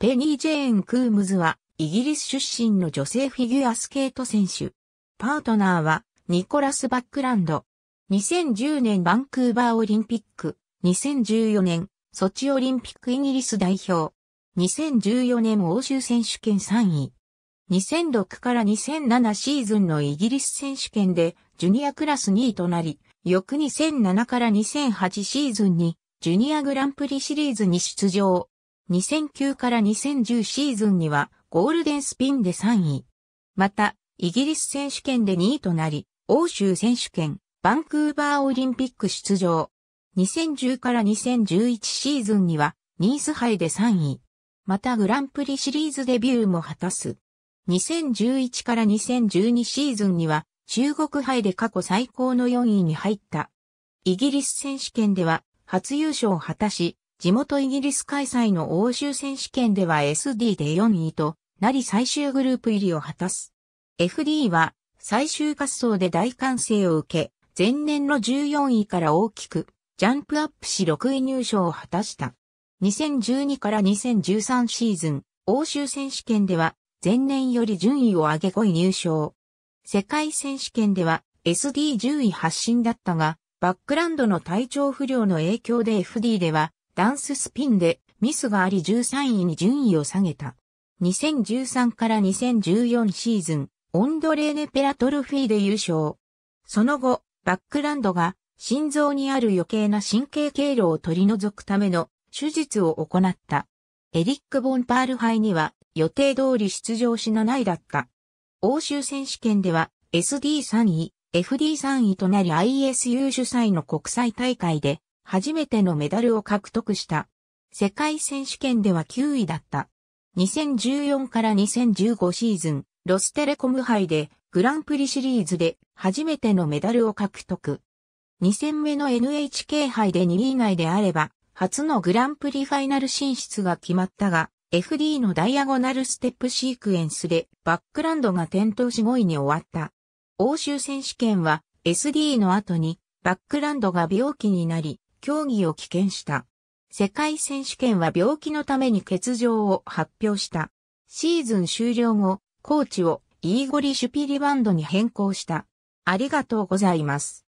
ペニー・ジェーン・クームズは、イギリス出身の女性フィギュアスケート選手。パートナーは、ニコラス・バックランド。2010年バンクーバーオリンピック。2014年、ソチオリンピックイギリス代表。2014年欧州選手権3位。2006から2007シーズンのイギリス選手権でジュニアクラス2位となり、翌2007から2008シーズンにジュニアグランプリシリーズに出場。2009から2010シーズンにはゴールデンスピンで3位。また、イギリス選手権で2位となり、欧州選手権、バンクーバーオリンピック出場。2010から2011シーズンには、ニース杯で3位。またグランプリシリーズデビューも果たす。2011から2012シーズンには、中国杯で過去最高の4位に入った。イギリス選手権では、初優勝を果たし、地元イギリス開催の欧州選手権では SD で4位となり最終グループ入りを果たす。FD は最終滑走で大歓声を受け、前年の14位から大きくジャンプアップし6位入賞を果たした。2012から2013シーズン、欧州選手権では前年より順位を上げ5位入賞。世界選手権では SD10 位発進だったが、バックランドの体調不良の影響で FD ではダンススピンでミスがあり13位に順位を下げた。2013から2014シーズン、オンドレーネ・ペラトルフィーで優勝。その後、バックランドが心臓にある余計な神経経路を取り除くための手術を行った。エリック・ボンパール杯には予定通り出場し7位だった。欧州選手権では SD3 位、FD3 位となり ISU 主催の国際大会で初めてのメダルを獲得した。世界選手権では9位だった。2014から2015シーズン、ロステレコム杯でグランプリシリーズで初めてのメダルを獲得。2戦目の NHK 杯で2位以内であれば、初のグランプリファイナル進出が決まったが、FD のダイアゴナルステップシークエンスでバックランドが点灯し5位に終わった。欧州選手権は SD の後にバックランドが病気になり、競技を棄権した。世界選手権は病気のために欠場を発表した。シーズン終了後、コーチをイーゴリ・シュピリバンドに変更した。ありがとうございます。